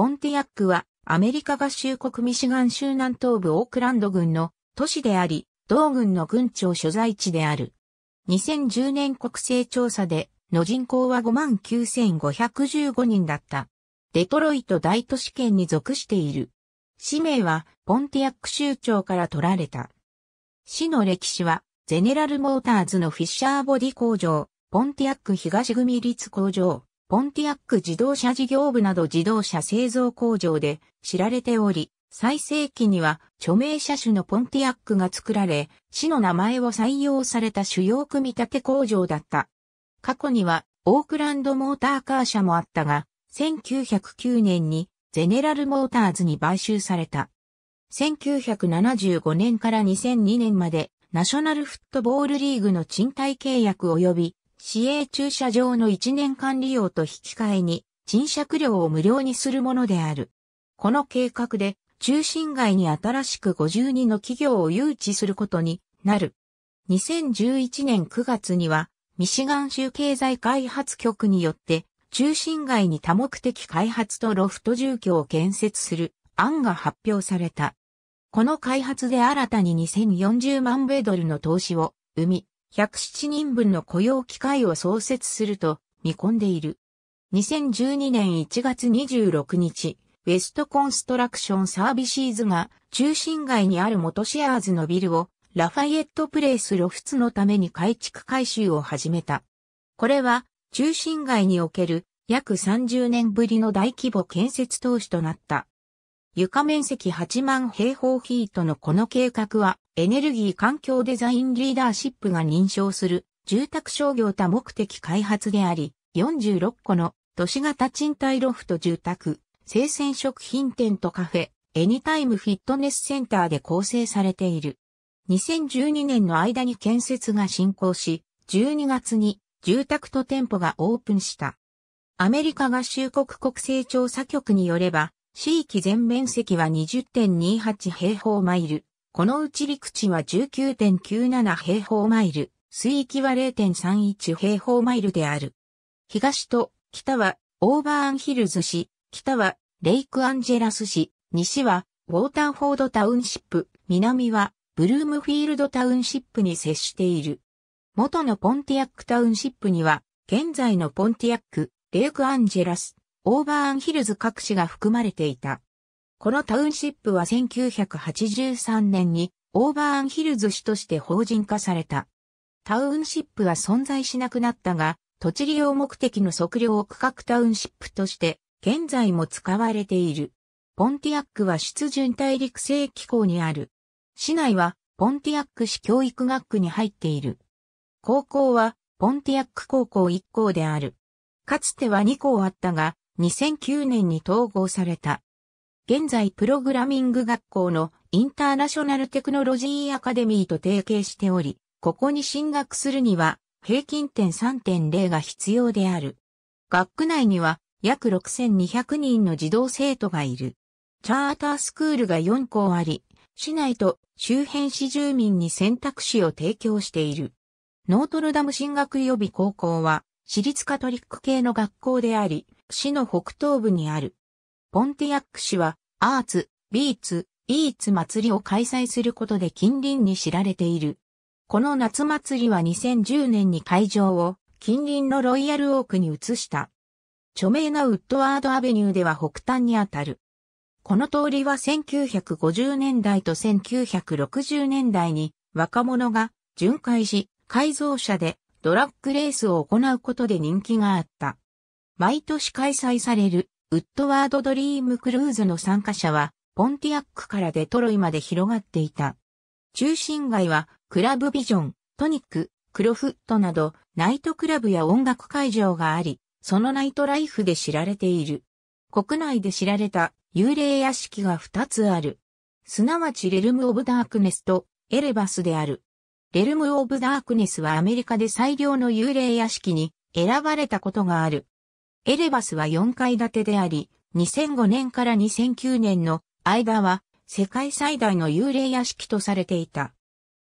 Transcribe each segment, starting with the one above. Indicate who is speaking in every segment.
Speaker 1: ポンティアックはアメリカ合衆国ミシガン州南東部オークランド郡の都市であり、同郡の郡庁所在地である。2010年国勢調査での人口は59,515人だった。デトロイト大都市圏に属している。市名はポンティアック州庁から取られた。市の歴史はゼネラルモーターズのフィッシャーボディ工場、ポンティアック東組立工場、ポンティアック自動車事業部など自動車製造工場で知られており、最盛期には著名車種のポンティアックが作られ、市の名前を採用された主要組み立て工場だった。過去にはオークランドモーターカー社もあったが、1909年にゼネラルモーターズに買収された。1975年から2002年までナショナルフットボールリーグの賃貸契約及び市営駐車場の1年間利用と引き換えに、賃借料を無料にするものである。この計画で、中心街に新しく52の企業を誘致することになる。2011年9月には、ミシガン州経済開発局によって、中心街に多目的開発とロフト住居を建設する案が発表された。この開発で新たに2040万米ドルの投資を生み、107人分の雇用機会を創設すると見込んでいる。2012年1月26日、ウェストコンストラクションサービシーズが中心街にあるモトシアーズのビルをラファイエットプレイスロフツのために改築改修を始めた。これは中心街における約30年ぶりの大規模建設投資となった。床面積8万平方フィートのこの計画は、エネルギー環境デザインリーダーシップが認証する、住宅商業多目的開発であり、46個の都市型賃貸ロフト住宅、生鮮食品店とカフェ、エニタイムフィットネスセンターで構成されている。2012年の間に建設が進行し、12月に住宅と店舗がオープンした。アメリカ合衆国国勢調査局によれば、地域全面積は20.28平方マイル。このうち陸地は19.97平方マイル、水域は0.31平方マイルである。東と北はオーバーンヒルズ市、北はレイクアンジェラス市、西はウォーターフォードタウンシップ、南はブルームフィールドタウンシップに接している。元のポンティアックタウンシップには、現在のポンティアック、レイクアンジェラス、オーバーンヒルズ各市が含まれていた。このタウンシップは1983年にオーバーンヒルズ市として法人化された。タウンシップは存在しなくなったが、土地利用目的の測量を区画タウンシップとして、現在も使われている。ポンティアックは湿潤大陸性気候にある。市内は、ポンティアック市教育学区に入っている。高校は、ポンティアック高校1校である。かつては2校あったが、2009年に統合された。現在プログラミング学校のインターナショナルテクノロジーアカデミーと提携しており、ここに進学するには平均点3.0が必要である。学区内には約6200人の児童生徒がいる。チャータースクールが4校あり、市内と周辺市住民に選択肢を提供している。ノートルダム進学予備高校は私立カトリック系の学校であり、市の北東部にある。ポンティアック市は、アーツ、ビーツ、イーツ祭りを開催することで近隣に知られている。この夏祭りは2010年に会場を近隣のロイヤルオークに移した。著名なウッドワードアベニューでは北端にあたる。この通りは1950年代と1960年代に若者が巡回し改造車でドラッグレースを行うことで人気があった。毎年開催される、ウッドワードドリームクルーズの参加者は、ポンティアックからデトロイまで広がっていた。中心街は、クラブビジョン、トニック、クロフットなど、ナイトクラブや音楽会場があり、そのナイトライフで知られている。国内で知られた幽霊屋敷が2つある。すなわちレルム・オブ・ダークネスとエレバスである。レルム・オブ・ダークネスはアメリカで最良の幽霊屋敷に選ばれたことがある。エレバスは4階建てであり、2005年から2009年の間は世界最大の幽霊屋敷とされていた。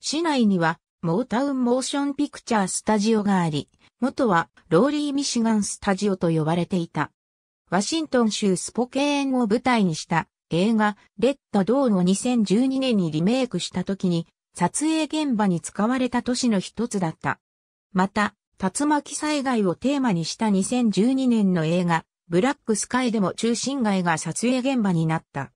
Speaker 1: 市内にはモータウンモーションピクチャースタジオがあり、元はローリーミシガンスタジオと呼ばれていた。ワシントン州スポケーンを舞台にした映画レッド・ドーンを2012年にリメイクした時に撮影現場に使われた都市の一つだった。また、竜巻災害をテーマにした2012年の映画、ブラックスカイでも中心街が撮影現場になった。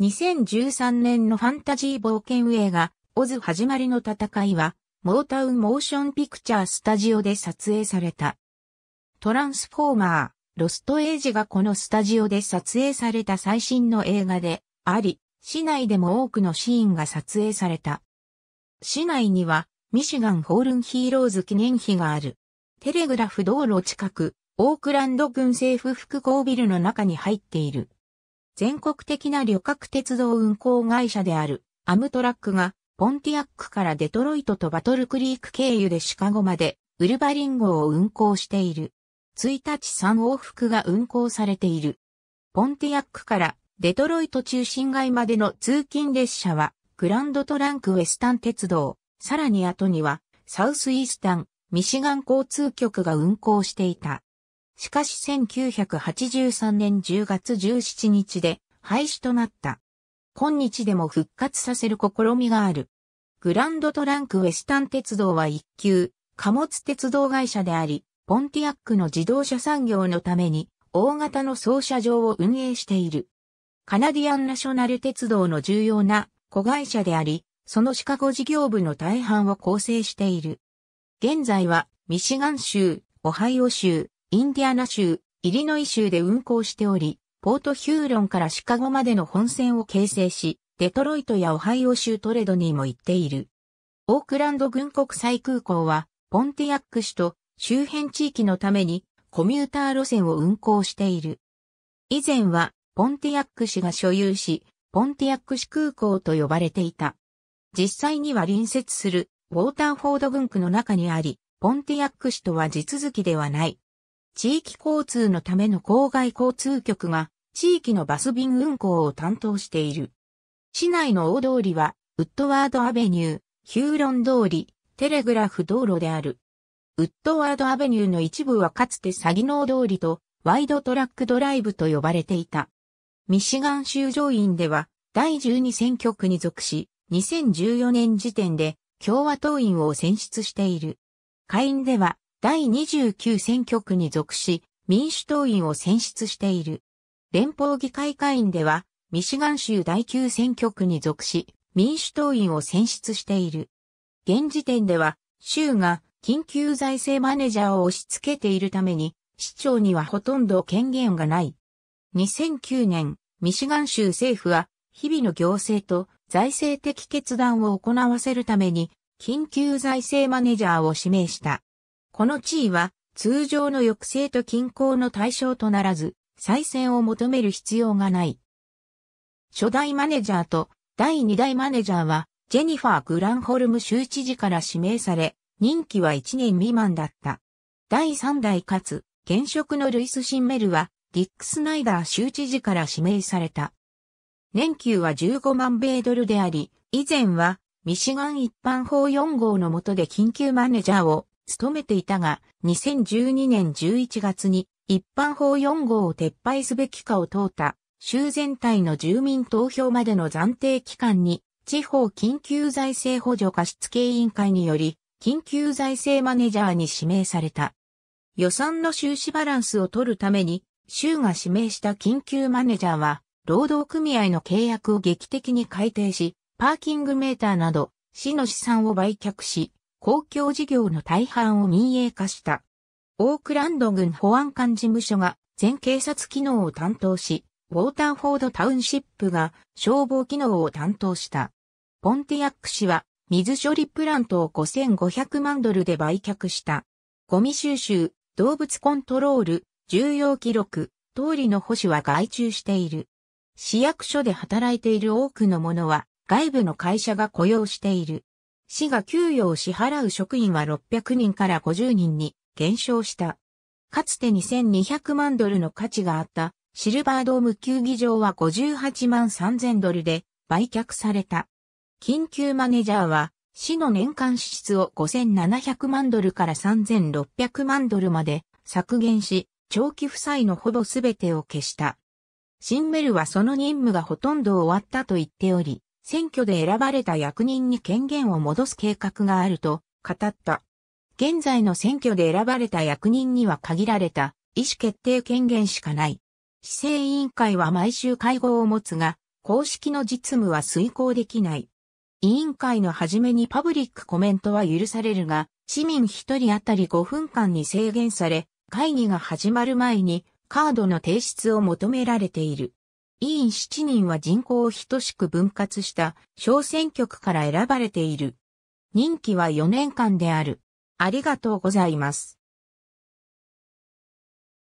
Speaker 1: 2013年のファンタジー冒険映画、オズ始まりの戦いは、モータウンモーションピクチャースタジオで撮影された。トランスフォーマー、ロストエイジがこのスタジオで撮影された最新の映画で、あり、市内でも多くのシーンが撮影された。市内には、ミシガンホールンヒーローズ記念碑がある。テレグラフ道路近く、オークランド軍政府復興ビルの中に入っている。全国的な旅客鉄道運行会社であるアムトラックがポンティアックからデトロイトとバトルクリーク経由でシカゴまでウルバリン号を運行している。1日3往復が運行されている。ポンティアックからデトロイト中心街までの通勤列車はグランドトランクウェスタン鉄道、さらに後にはサウスイースタン、ミシガン交通局が運行していた。しかし1983年10月17日で廃止となった。今日でも復活させる試みがある。グランドトランクウェスタン鉄道は一級、貨物鉄道会社であり、ポンティアックの自動車産業のために、大型の操車場を運営している。カナディアンナショナル鉄道の重要な子会社であり、そのシカゴ事業部の大半を構成している。現在は、ミシガン州、オハイオ州、インディアナ州、イリノイ州で運行しており、ポートヒューロンからシカゴまでの本線を形成し、デトロイトやオハイオ州トレドにも行っている。オークランド軍国際空港は、ポンティアック市と周辺地域のためにコミューター路線を運行している。以前は、ポンティアック市が所有し、ポンティアック市空港と呼ばれていた。実際には隣接するウォーターフォード郡区の中にあり、ポンティアック市とは地続きではない。地域交通のための郊外交通局が地域のバス便運行を担当している。市内の大通りは、ウッドワードアベニュー、ヒューロン通り、テレグラフ道路である。ウッドワードアベニューの一部はかつて詐欺ノ通りとワイドトラックドライブと呼ばれていた。ミシガン州上院では第12選挙区に属し、2014年時点で共和党員を選出している。下院では第29選挙区に属し、民主党員を選出している。連邦議会下院では、ミシガン州第9選挙区に属し、民主党員を選出している。現時点では、州が緊急財政マネージャーを押し付けているために、市長にはほとんど権限がない。2009年、ミシガン州政府は、日々の行政と財政的決断を行わせるために、緊急財政マネージャーを指名した。この地位は、通常の抑制と均衡の対象とならず、再選を求める必要がない。初代マネージャーと第2代マネージャーは、ジェニファー・グランホルム州知事から指名され、任期は1年未満だった。第3代かつ、現職のルイス・シンメルは、ディック・スナイダー州知事から指名された。年給は15万米ドルであり、以前はミシガン一般法4号の下で緊急マネージャーを務めていたが、2012年11月に一般法4号を撤廃すべきかを問うた州全体の住民投票までの暫定期間に地方緊急財政補助貸付委員会により緊急財政マネージャーに指名された。予算の収支バランスを取るために州が指名した緊急マネージャーは労働組合の契約を劇的に改定し、パーキングメーターなど、市の資産を売却し、公共事業の大半を民営化した。オークランド郡保安官事務所が全警察機能を担当し、ウォーターフォードタウンシップが消防機能を担当した。ポンティアック市は水処理プラントを5500万ドルで売却した。ゴミ収集、動物コントロール、重要記録、通りの保守は外注している。市役所で働いている多くの者は外部の会社が雇用している。市が給与を支払う職員は600人から50人に減少した。かつて2200万ドルの価値があったシルバードーム球技場は58万3000ドルで売却された。緊急マネージャーは市の年間支出を5700万ドルから3600万ドルまで削減し、長期負債のほぼすべてを消した。シンメルはその任務がほとんど終わったと言っており、選挙で選ばれた役人に権限を戻す計画があると語った。現在の選挙で選ばれた役人には限られた意思決定権限しかない。市政委員会は毎週会合を持つが、公式の実務は遂行できない。委員会の初めにパブリックコメントは許されるが、市民一人当たり5分間に制限され、会議が始まる前にカードの提出を求められている。委員7人は人口を等しく分割した小選挙区から選ばれている。任期は4年間である。ありがとうございます。